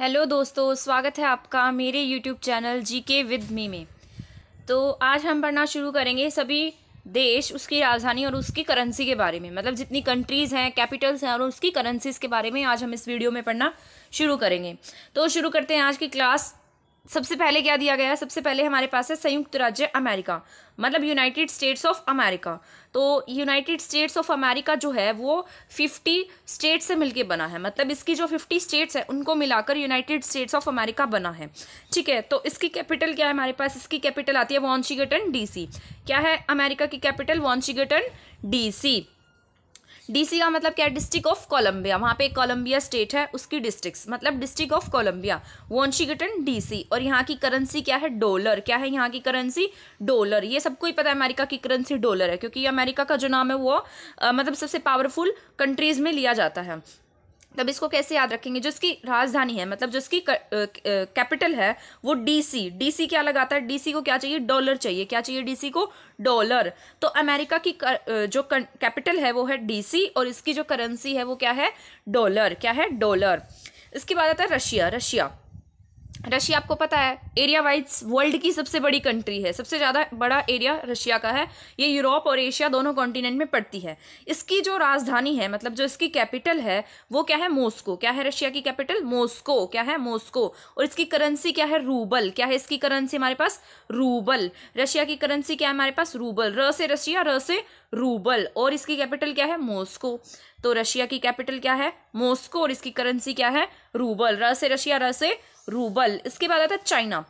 hello दोस्तों स्वागत है आपका मेरे यूट्यूब चैनल जी के विद मी में तो आज हम पढ़ना शुरू करेंगे सभी देश उसकी राजधानी और उसकी करेंसी के बारे में मतलब जितनी कंट्रीज़ हैं कैपिटल्स हैं और उसकी करेंसीज़ के बारे में आज हम इस वीडियो में पढ़ना शुरू करेंगे तो शुरू करते हैं आज की क्लास सबसे पहले क्या दिया गया है सबसे पहले हमारे पास है संयुक्त राज्य अमेरिका मतलब यूनाइटेड स्टेट्स ऑफ अमेरिका तो यूनाइटेड स्टेट्स ऑफ अमेरिका जो है वो 50 स्टेट्स से मिलके बना है मतलब इसकी जो 50 स्टेट्स है उनको मिलाकर यूनाइटेड स्टेट्स ऑफ अमेरिका बना है ठीक है तो इसकी कैपिटल क्या है हमारे पास इसकी कैपिटल आती है वॉन्शिगटन डी क्या है अमेरिका की कैपिटल वॉन्शिगटन डी डीसी का मतलब क्या है डिस्ट्रिक्ट ऑफ कोलंबिया वहाँ पे कोलंबिया स्टेट है उसकी डिस्ट्रिक्ट मतलब district of Columbia Washington DC और यहाँ की करेंसी क्या है डॉलर क्या है यहाँ की करेंसी डॉलर ये सबको ही पता है अमेरिका की करेंसी डॉलर है क्योंकि अमेरिका का जो नाम है वो आ, मतलब सबसे पावरफुल कंट्रीज़ में लिया जाता है तब इसको कैसे याद रखेंगे जो इसकी राजधानी है मतलब जो इसकी कैपिटल है वो डीसी डीसी क्या लगाता है डीसी को क्या चाहिए डॉलर चाहिए क्या चाहिए डीसी को डॉलर तो अमेरिका की कर, जो कैपिटल है वो है डीसी और इसकी जो करेंसी है वो क्या है डॉलर क्या है डॉलर इसके बाद आता है रशिया रशिया रशिया आपको पता है एरिया वाइज वर्ल्ड की सबसे बड़ी कंट्री है सबसे ज़्यादा बड़ा एरिया रशिया का है ये यूरोप और एशिया दोनों कॉन्टिनेंट में पड़ती है इसकी जो राजधानी है मतलब जो इसकी कैपिटल है वो क्या है मोस्को क्या है रशिया की कैपिटल मोस्को क्या है मोस्को और इसकी करेंसी क्या है रूबल क्या है इसकी करेंसी हमारे पास रूबल रशिया की करेंसी क्या है हमारे पास रूबल र से रशिया र से रूबल और इसकी कैपिटल क्या है मॉस्को तो रशिया की कैपिटल क्या है मॉस्को और इसकी करेंसी क्या है रूबल र से रशिया र से रूबल इसके बाद आता है चाइना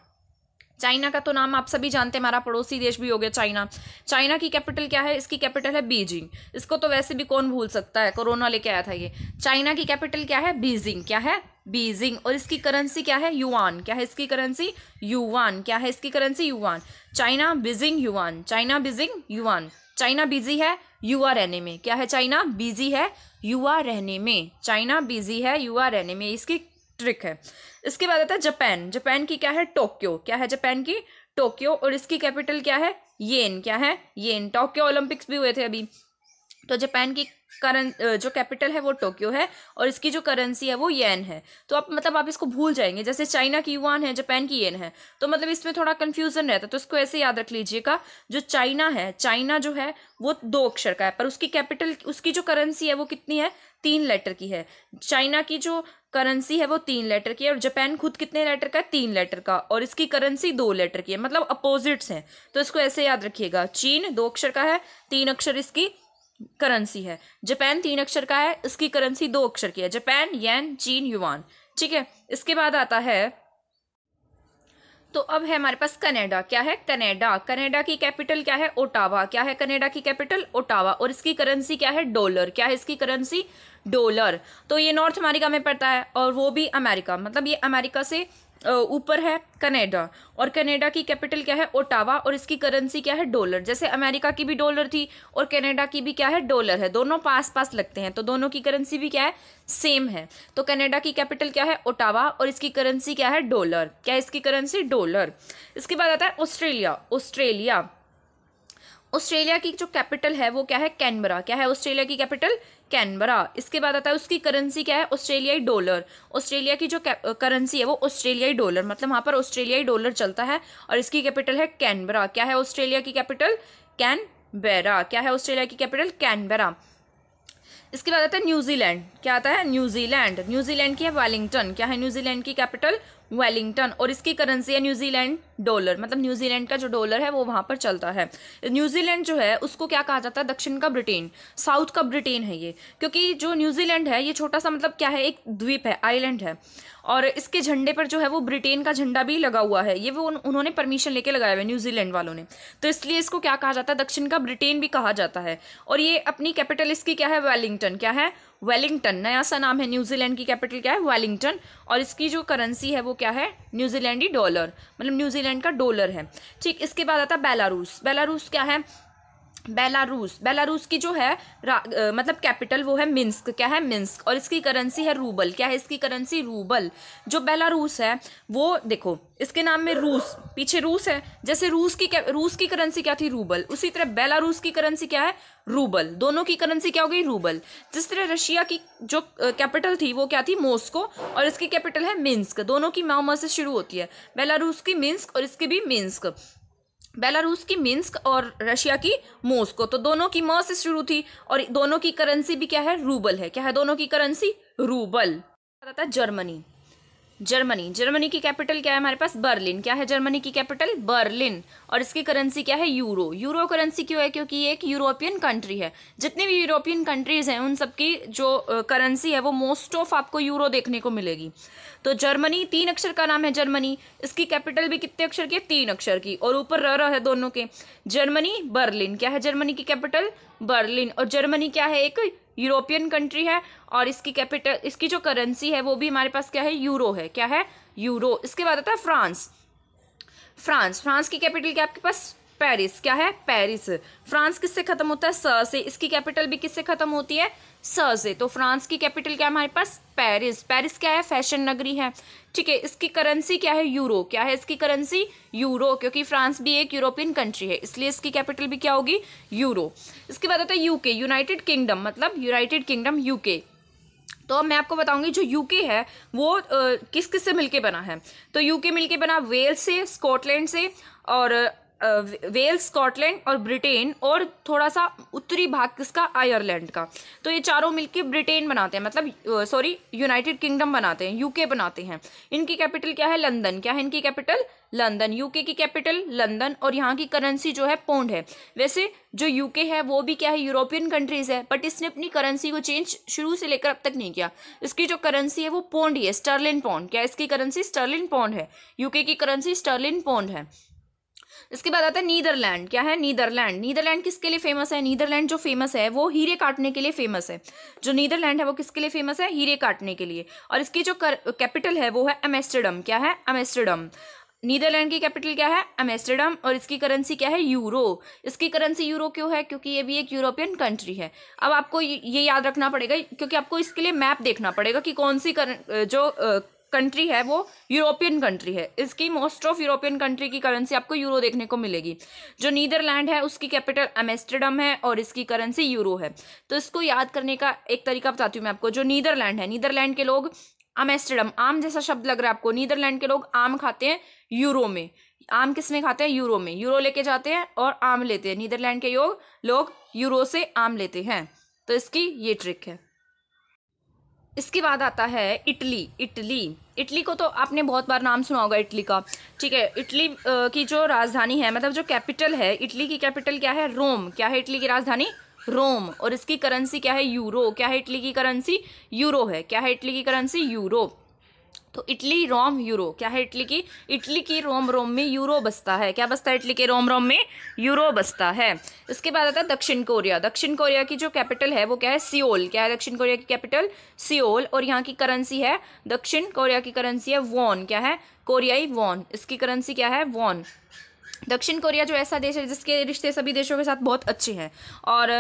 चाइना का तो नाम आप सभी जानते हैं हमारा पड़ोसी देश भी हो गया चाइना चाइना की कैपिटल क्या है इसकी कैपिटल है बीजिंग इसको तो वैसे भी कौन भूल सकता है कोरोना लेके आया था ये चाइना की कैपिटल क्या है बीजिंग क्या है बीजिंग और इसकी करेंसी क्या है युआन क्या है इसकी करेंसी युआन क्या है इसकी currency yuan China Beijing yuan China Beijing yuan China बिजी है यू आर रहने में क्या है चाइना बिजी है यू आर रहने में चाइना बिजी है यू आर रहने में इसकी ट्रिक है इसके बाद आता है जापान जापान की क्या है टोक्यो क्या है जापान की टोक्यो और इसकी कैपिटल क्या है येन क्या है येन टोक्यो ओलंपिक्स भी हुए थे अभी तो जापान की करन जो कैपिटल है वो टोक्यो है और इसकी जो करेंसी है वो येन है तो आप मतलब आप इसको भूल जाएंगे जैसे चाइना की युआन है जापान की येन है तो मतलब इसमें थोड़ा कन्फ्यूजन रहता है तो इसको ऐसे याद रख लीजिएगा जो चाइना है चाइना जो है वो दो अक्षर का है पर उसकी कैपिटल उसकी जो करेंसी है वो कितनी है तीन लेटर की है चाइना की जो करेंसी है वो तीन लेटर की है और जापान खुद कितने लेटर का है तीन लेटर का और इसकी करेंसी दो लेटर की है मतलब अपोजिट्स हैं तो इसको ऐसे याद रखिएगा चीन दो अक्षर का है तीन अक्षर इसकी करेंसी है जापान तीन अक्षर का है इसकी करेंसी दो अक्षर की है जापान येन चीन युवान ठीक है इसके बाद आता है तो अब है हमारे पास कनाडा क्या है कनाडा कनाडा की कैपिटल क्या है ओटावा क्या है कनाडा की कैपिटल ओटावा और इसकी करेंसी क्या है डॉलर क्या है इसकी करेंसी डॉलर तो ये नॉर्थ अमेरिका में पड़ता है और वो भी अमेरिका मतलब ये अमेरिका से ऊपर है कनाडा और कनाडा की कैपिटल क्या है ओटावा और इसकी करेंसी क्या है डॉलर जैसे अमेरिका की भी डॉलर थी और कनाडा की भी क्या है डॉलर है दोनों पास पास लगते हैं तो दोनों की करेंसी भी क्या है सेम है तो कनाडा की कैपिटल क्या है ओटावा और इसकी करेंसी क्या है डॉलर क्या इसकी करेंसी डॉलर इसके बाद आता है ऑस्ट्रेलिया ऑस्ट्रेलिया ऑस्ट्रेलिया की जो कैपिटल है वो क्या है कैनबरा क्या है ऑस्ट्रेलिया की कैपिटल कैनबरा इसके बाद आता है उसकी करेंसी क्या है ऑस्ट्रेलियाई डॉलर ऑस्ट्रेलिया की जो करेंसी है वो ऑस्ट्रेलियाई डॉलर मतलब वहाँ पर ऑस्ट्रेलियाई डॉलर चलता है और इसकी कैपिटल है कैनबरा क्या है ऑस्ट्रेलिया की कैपिटल कैनबेरा क्या है ऑस्ट्रेलिया की कैपिटल कैनबेरा इसके बाद आता है न्यूजीलैंड क्या आता है न्यूजीलैंड न्यूजीलैंड की है वेलिंगटन क्या है न्यूजीलैंड की कैपिटल वेलिंगटन और इसकी करेंसी है न्यूजीलैंड डॉलर मतलब न्यूजीलैंड का जो डॉलर है वो वहाँ पर चलता है न्यूजीलैंड जो है उसको क्या कहा जाता है दक्षिण का ब्रिटेन साउथ का ब्रिटेन है ये क्योंकि जो न्यूजीलैंड है ये छोटा सा मतलब क्या है एक द्वीप है आइलैंड है और इसके झंडे पर जो है वो ब्रिटेन का झंडा भी लगा हुआ है ये वो उन्होंने परमिशन लेके लगाया हुआ है न्यूजीलैंड वालों ने तो इसलिए इसको क्या कहा जाता है दक्षिण का ब्रिटेन भी कहा जाता है और ये अपनी कैपिटल इसकी क्या है वेलिंगटन क्या है वेलिंगटन नया सा नाम है न्यूजीलैंड की कैपिटल क्या है वेलिंगटन और इसकी जो करेंसी है वो क्या है न्यूजीलैंडी डॉलर मतलब न्यूजीलैंड का डॉलर है ठीक इसके बाद आता है बेलारूस बेलारूस क्या है बेलारूस बेलारूस की जो है आ, मतलब कैपिटल वो है मिन्स्क क्या है मिन्स्क और इसकी करेंसी है रूबल क्या है इसकी करेंसी रूबल जो बेलारूस है वो देखो इसके नाम में रूस पीछे रूस है जैसे रूस की रूस की करेंसी क्या थी रूबल उसी तरह बेलारूस की करेंसी क्या है रूबल दोनों की करेंसी क्या हो गई रूबल जिस तरह रशिया की जो कैपिटल थी वो क्या थी मॉस्को और इसकी कैपिटल है मिन्स्क दोनों की माओ से शुरू होती है बेलारूस की मिन्स्क और इसकी भी मिन्स्क बेलारूस की मिन्स्क और रशिया की मोस्को तो दोनों की मॉ से शुरू थी और दोनों की करेंसी भी क्या है रूबल है क्या है दोनों की currency rouble Germany Germany Germany की कैपिटल क्या है हमारे पास बर्लिन क्या है जर्मनी की कैपिटल बर्लिन और इसकी करेंसी क्या है यूरो यूरो करेंसी क्यों है क्योंकि ये एक यूरोपियन कंट्री है जितनी भी यूरोपियन कंट्रीज हैं उन सबकी जो करेंसी है वो मोस्ट ऑफ आपको यूरो देखने को मिलेगी तो जर्मनी तीन अक्षर का नाम है जर्मनी इसकी कैपिटल भी कितने अक्षर की है तीन अक्षर की और ऊपर रह रहा है दोनों के जर्मनी बर्लिन क्या है जर्मनी की कैपिटल बर्लिन और जर्मनी क्या है एक यूरोपियन कंट्री है और इसकी कैपिटल इसकी जो करेंसी है वो भी हमारे पास क्या है यूरो है क्या है यूरो इसके बाद आता है फ्रांस फ्रांस फ्रांस की कैपिटल क्या आपके पास पेरिस क्या है पेरिस फ्रांस किससे खत्म होता है स से इसकी कैपिटल भी किससे खत्म होती है स से तो फ्रांस की कैपिटल क्या है हमारे पास पेरिस पेरिस क्या है फैशन नगरी है ठीक है इसकी करेंसी क्या है यूरो क्या है इसकी करेंसी यूरो क्योंकि फ्रांस भी एक यूरोपियन कंट्री है इसलिए इसकी कैपिटल भी क्या होगी यूरो इसके बाद आता है यूके यूनाइटेड किंगडम मतलब यूनाइटेड किंगडम यूके तो अब मैं आपको बताऊंगी जो यूके है वो आ, किस किस से मिलके बना है तो यूके मिलके बना वेल्स से स्कॉटलैंड से और वेल्स स्कॉटलैंड और ब्रिटेन और थोड़ा सा उत्तरी भाग किसका आयरलैंड का तो ये चारों मिलके ब्रिटेन बनाते हैं मतलब सॉरी यूनाइटेड किंगडम बनाते हैं यूके बनाते हैं इनकी कैपिटल क्या है लंदन क्या है इनकी कैपिटल लंदन यूके की कैपिटल लंदन और यहाँ की करेंसी जो है पौंड है वैसे जो यूके है वो भी क्या है यूरोपियन कंट्रीज़ है बट इसने अपनी करेंसी को चेंज शुरू से लेकर अब तक नहीं किया इसकी जो करेंसी है वो पौंड ही है स्टर्लिन पौंड क्या इसकी करेंसी स्टर्लिन पौंड है यूके की करेंसी स्टर्लिन पौंड है इसके बाद आता है नीदरलैंड क्या है नीदरलैंड नीदरलैंड किसके लिए फेमस है नीदरलैंड जो फेमस है वो हीरे काटने के लिए फेमस है जो नीदरलैंड है वो किसके लिए फेमस है हीरे काटने के लिए और इसकी जो कैपिटल है वो है एमेस्टरडम क्या है एमेस्टरडम नीदरलैंड की कैपिटल क्या है एमेस्टरडम और इसकी करेंसी क्या है यूरो इसकी करेंसी यूरो क्यों है क्योंकि ये भी एक यूरोपियन कंट्री है अब आपको ये याद रखना पड़ेगा क्योंकि आपको इसके लिए मैप देखना पड़ेगा कि कौन सी कर, जो कंट्री है वो यूरोपियन कंट्री है इसकी मोस्ट ऑफ यूरोपियन कंट्री की करेंसी आपको यूरो देखने को मिलेगी जो नीदरलैंड है उसकी कैपिटल एमेस्टरडम है और इसकी करेंसी यूरो है तो इसको याद करने का एक तरीका बताती हूँ मैं आपको जो नीदरलैंड है नीदरलैंड के लोग अमेस्टरडम आम जैसा शब्द लग रहा है आपको नीदरलैंड के लोग आम खाते हैं यूरो में आम किस में खाते हैं यूरो में यूरो लेके जाते हैं और आम लेते हैं नीदरलैंड के योग लोग यूरो से आम लेते हैं तो इसकी ये ट्रिक है इसके बाद आता है इटली इटली इटली को तो आपने बहुत बार नाम सुना होगा इटली का ठीक है इटली की जो राजधानी है मतलब जो कैपिटल है इटली की कैपिटल क्या है रोम क्या है इटली की राजधानी रोम और इसकी करेंसी क्या है यूरो क्या है इटली की करेंसी यूरो है क्या है इटली की करेंसी यूरो तो इटली रोम यूरो क्या है इटली की इटली की रोम रोम में यूरो बसता है क्या बसता है इटली के रोम रोम में यूरो बसता है इसके बाद आता है दक्षिण कोरिया दक्षिण कोरिया की जो कैपिटल है वो क्या है सियोल क्या है दक्षिण कोरिया की कैपिटल सियोल और यहाँ की करेंसी है दक्षिण कोरिया की करेंसी है वॉन क्या है कोरियाई वॉन इसकी करेंसी क्या है वॉन दक्षिण कोरिया जो ऐसा देश है जिसके रिश्ते सभी देशों के साथ बहुत अच्छे हैं और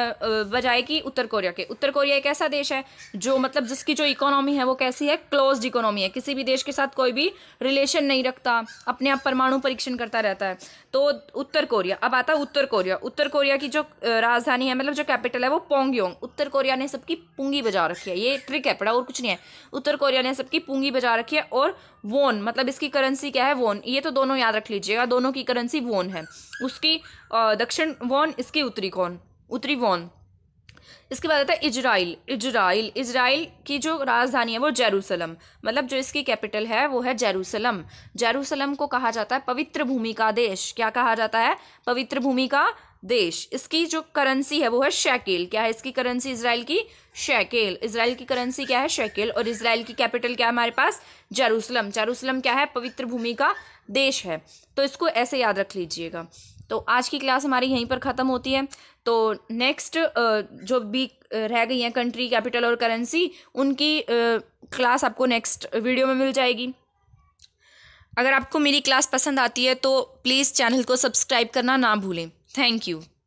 बजाय कि उत्तर कोरिया के उत्तर कोरिया एक ऐसा देश है जो मतलब जिसकी जो इकोनॉमी है वो कैसी है क्लोज्ड इकोनॉमी है किसी भी देश के साथ कोई भी रिलेशन नहीं रखता अपने आप परमाणु परीक्षण करता रहता है तो उत्तर कोरिया अब आता है उत्तर कोरिया उत्तर कोरिया की जो राजधानी है मतलब जो कैपिटल है वो पोंगयोंग उत्तर कोरिया ने सबकी पूंगी बजा रखी है ये ट्रिक है पड़ा और कुछ नहीं है उत्तर कोरिया ने सबकी पूंगी बजा रखी है और वोन मतलब इसकी करेंसी क्या है वोन ये तो दोनों याद रख लीजिएगा दोनों की करेंसी वॉन है उसकी दक्षिण वॉन इसकी उत्तरी कौन उत्तरी वॉन इसके बाद आता है इजराइल इजराइल इजराइल की जो राजधानी है वो जेरूसलम मतलब जो इसकी कैपिटल है वो है जेरूसलम जेरूसलम को कहा जाता है पवित्र भूमि का देश क्या कहा जाता है पवित्र भूमि का देश इसकी जो करेंसी है वो है शैकेल क्या है इसकी करेंसी इसराइल की शैकेल इसराइल की करेंसी क्या है शैकेल और इसराइल की कैपिटल क्या है हमारे पास जेरूसलम जेरूसलम क्या है पवित्र भूमि का देश है तो इसको ऐसे याद रख लीजिएगा तो आज की क्लास हमारी यहीं पर ख़त्म होती है तो नेक्स्ट जो भी रह गई हैं कंट्री कैपिटल और करेंसी उनकी क्लास आपको नेक्स्ट वीडियो में मिल जाएगी अगर आपको मेरी क्लास पसंद आती है तो प्लीज़ चैनल को सब्सक्राइब करना ना भूलें थैंक यू